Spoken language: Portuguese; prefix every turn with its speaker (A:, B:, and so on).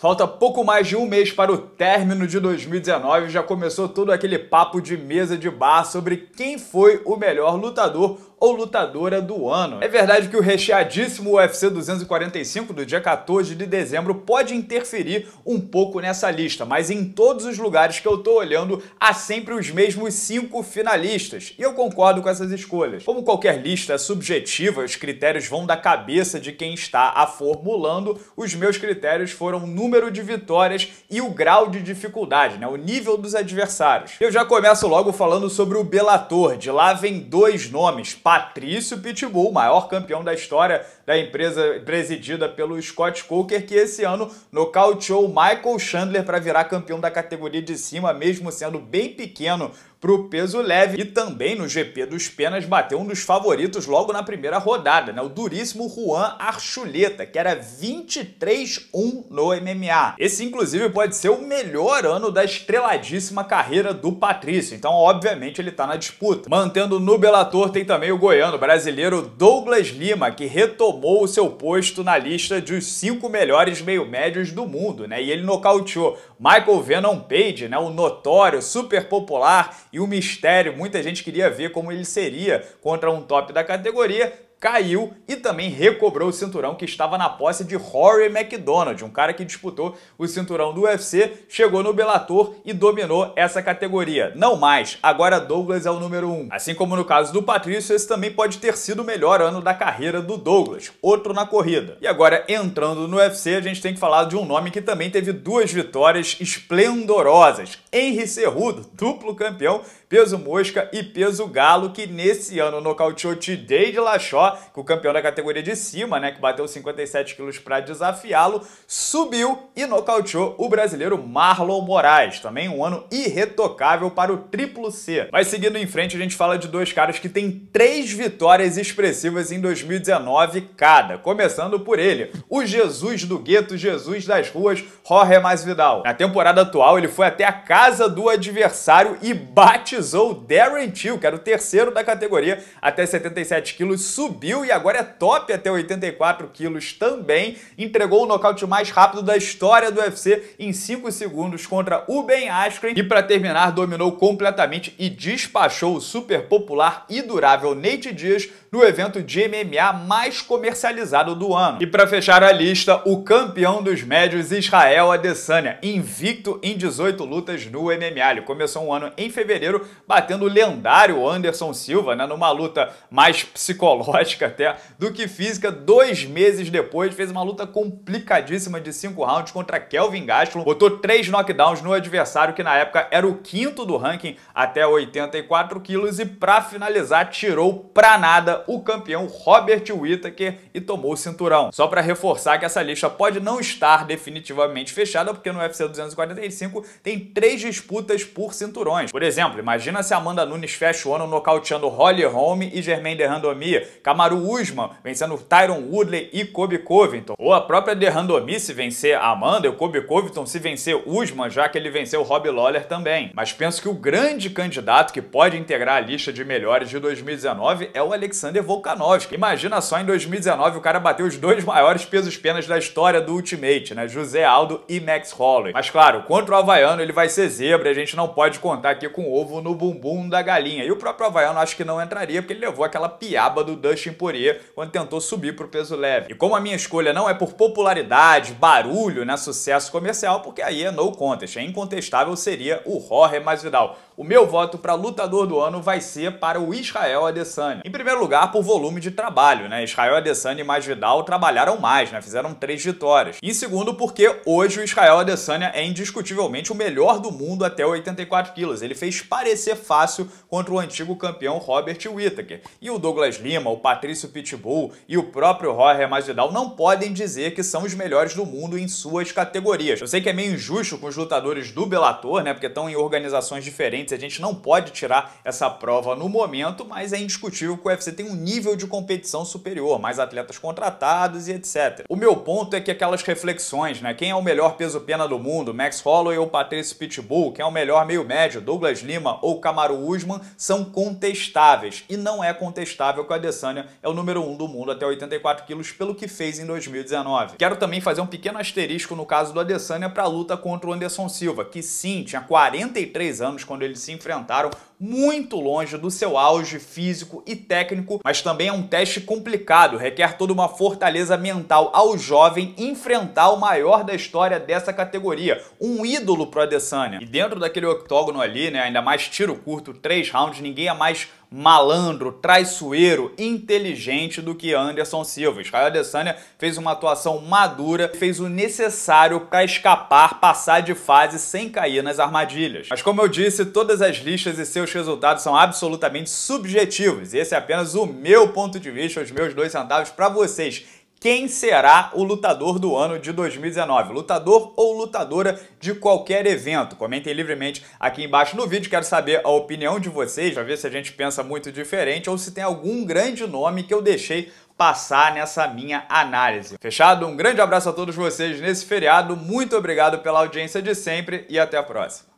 A: Falta pouco mais de um mês para o término de 2019 já começou todo aquele papo de mesa de bar sobre quem foi o melhor lutador ou lutadora do ano. É verdade que o recheadíssimo UFC 245 do dia 14 de dezembro pode interferir um pouco nessa lista, mas em todos os lugares que eu tô olhando há sempre os mesmos cinco finalistas, e eu concordo com essas escolhas. Como qualquer lista é subjetiva, os critérios vão da cabeça de quem está a formulando, os meus critérios foram o número de vitórias e o grau de dificuldade, né? o nível dos adversários. Eu já começo logo falando sobre o Bellator, de lá vem dois nomes, Patrício Pitbull, maior campeão da história da empresa presidida pelo Scott Coker, que esse ano nocauteou Michael Chandler para virar campeão da categoria de cima, mesmo sendo bem pequeno para o peso leve e também no GP dos Penas bateu um dos favoritos logo na primeira rodada, né? o duríssimo Juan Archuleta, que era 23-1 no MMA. Esse, inclusive, pode ser o melhor ano da estreladíssima carreira do Patrício, então, obviamente, ele está na disputa. Mantendo no Bellator tem também o goiano brasileiro Douglas Lima, que retomou o seu posto na lista dos cinco melhores meio-médios do mundo, né? e ele nocauteou Michael Venom Page, né? o notório, super popular e o mistério, muita gente queria ver como ele seria contra um top da categoria, caiu e também recobrou o cinturão que estava na posse de Rory McDonald, um cara que disputou o cinturão do UFC, chegou no Bellator e dominou essa categoria. Não mais, agora Douglas é o número 1. Um. Assim como no caso do Patrício, esse também pode ter sido o melhor ano da carreira do Douglas, outro na corrida. E agora, entrando no UFC, a gente tem que falar de um nome que também teve duas vitórias esplendorosas. Henry Cerrudo, duplo campeão peso mosca e peso galo, que nesse ano nocauteou Tidei de Lachó, que o campeão da categoria de cima, né, que bateu 57 quilos para desafiá-lo, subiu e nocauteou o brasileiro Marlon Moraes. Também um ano irretocável para o triplo C. Mas seguindo em frente, a gente fala de dois caras que têm três vitórias expressivas em 2019 cada. Começando por ele, o Jesus do gueto, Jesus das ruas, Jorge Masvidal. Na temporada atual, ele foi até a casa do adversário e bate usou o Darren Till, que era o terceiro da categoria, até 77 quilos, subiu e agora é top até 84 quilos também. Entregou o nocaute mais rápido da história do UFC em 5 segundos contra o Ben Askren. E para terminar, dominou completamente e despachou o super popular e durável Nate Dias no evento de MMA mais comercializado do ano. E para fechar a lista, o campeão dos médios Israel Adesanya, invicto em 18 lutas no MMA. Ele começou um ano em fevereiro batendo o lendário Anderson Silva, né, numa luta mais psicológica até do que física, dois meses depois, fez uma luta complicadíssima de cinco rounds contra Kelvin Gastelum, botou três knockdowns no adversário que na época era o quinto do ranking até 84 quilos e para finalizar tirou pra nada o campeão Robert Whittaker e tomou o cinturão. Só para reforçar que essa lista pode não estar definitivamente fechada porque no UFC 245 tem três disputas por cinturões. Por exemplo, imagina Imagina se Amanda Nunes fecha o ano nocauteando Holly Holm e Germaine de Randomie, Kamaru Usman vencendo Tyron Woodley e Kobe Covington, ou a própria de Randomie se vencer Amanda e o Kobe Covington se vencer Usman, já que ele venceu Rob Lawler também. Mas penso que o grande candidato que pode integrar a lista de melhores de 2019 é o Alexander Volkanovski. Imagina só em 2019 o cara bateu os dois maiores pesos penas da história do Ultimate, né? José Aldo e Max Holloway. Mas claro, contra o Havaiano ele vai ser zebra, a gente não pode contar aqui com ovo no no bumbum da galinha. E o próprio Havaiano acho que não entraria, porque ele levou aquela piaba do Dustin Poirier quando tentou subir pro peso leve. E como a minha escolha não é por popularidade, barulho, né, sucesso comercial, porque aí é no contest, é incontestável seria o Jorge Masvidal o meu voto para lutador do ano vai ser para o Israel Adesanya. Em primeiro lugar, por volume de trabalho, né? Israel Adesanya e Masvidal trabalharam mais, né? Fizeram três vitórias. E em segundo, porque hoje o Israel Adesanya é indiscutivelmente o melhor do mundo até 84 quilos. Ele fez parecer fácil contra o antigo campeão Robert Whittaker. E o Douglas Lima, o Patrício Pitbull e o próprio Jorge Masvidal não podem dizer que são os melhores do mundo em suas categorias. Eu sei que é meio injusto com os lutadores do Bellator, né? Porque estão em organizações diferentes a gente não pode tirar essa prova no momento, mas é indiscutível que o UFC tem um nível de competição superior, mais atletas contratados e etc. O meu ponto é que aquelas reflexões, né? Quem é o melhor peso-pena do mundo, Max Holloway ou Patrício Pitbull? Quem é o melhor meio-médio, Douglas Lima ou Camaro Usman? São contestáveis e não é contestável que o Adesanya é o número 1 um do mundo até 84 quilos pelo que fez em 2019. Quero também fazer um pequeno asterisco no caso do Adesanya para a luta contra o Anderson Silva, que sim, tinha 43 anos quando ele se enfrentaram muito longe do seu auge físico e técnico, mas também é um teste complicado, requer toda uma fortaleza mental ao jovem enfrentar o maior da história dessa categoria, um ídolo pro Adesanya. E dentro daquele octógono ali, né, ainda mais tiro curto, três rounds, ninguém é mais malandro, traiçoeiro, inteligente do que Anderson Silva. Israel Adesanya fez uma atuação madura, fez o necessário para escapar, passar de fase sem cair nas armadilhas. Mas como eu disse, todas as listas e seus os resultados são absolutamente subjetivos. Esse é apenas o meu ponto de vista, os meus dois centavos para vocês quem será o lutador do ano de 2019, lutador ou lutadora de qualquer evento. Comentem livremente aqui embaixo no vídeo, quero saber a opinião de vocês, já ver se a gente pensa muito diferente ou se tem algum grande nome que eu deixei passar nessa minha análise. Fechado? Um grande abraço a todos vocês nesse feriado, muito obrigado pela audiência de sempre e até a próxima.